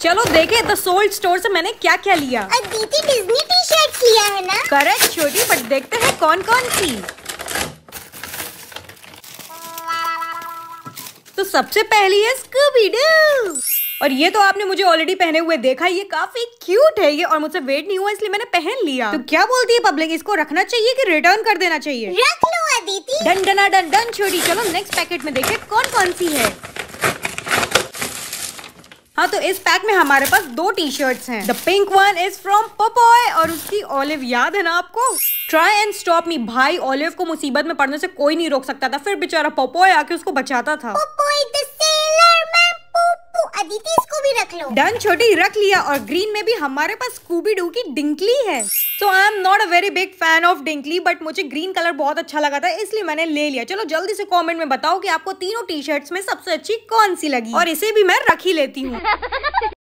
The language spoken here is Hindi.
चलो देखे द सोल्ड स्टोर से मैंने क्या क्या लिया दीदी डिज्नी टी शर्ट लिया है ना करेक्ट छोटी बट देखते हैं कौन कौन सी तो सबसे पहली है स्कूबी और ये तो आपने मुझे ऑलरेडी पहने हुए देखा ये काफी क्यूट है ये और मुझसे वेट नहीं हुआ इसलिए मैंने पहन लिया तो क्या बोलती है पब्लिक इसको रखना चाहिए कि रिटर्न कर देना चाहिए रख लो अदिति डन डना डन डन छोड़ी चलो नेक्स्ट पैकेट में देखे कौन कौन सी है हाँ तो इस पैक में हमारे पास दो टी शर्ट्स हैं the pink one is from पपॉय और उसकी ऑलिव याद है ना आपको ट्राई एंड स्टॉप मी भाई ऑलिव को मुसीबत में पड़ने से कोई नहीं रोक सकता था फिर बेचारा पपॉय आके उसको बचाता था द रख लो डन छोटी रख लिया और ग्रीन में भी हमारे पास स्कूबी डू की डिंकली है so I am not a very big fan of डिंकली बट मुझे ग्रीन कलर बहुत अच्छा लगा था इसलिए मैंने ले लिया चलो जल्दी से कमेंट में बताओ कि आपको तीनों टी शर्ट्स में सबसे अच्छी कौन सी लगी और इसे भी मैं रख ही लेती हूँ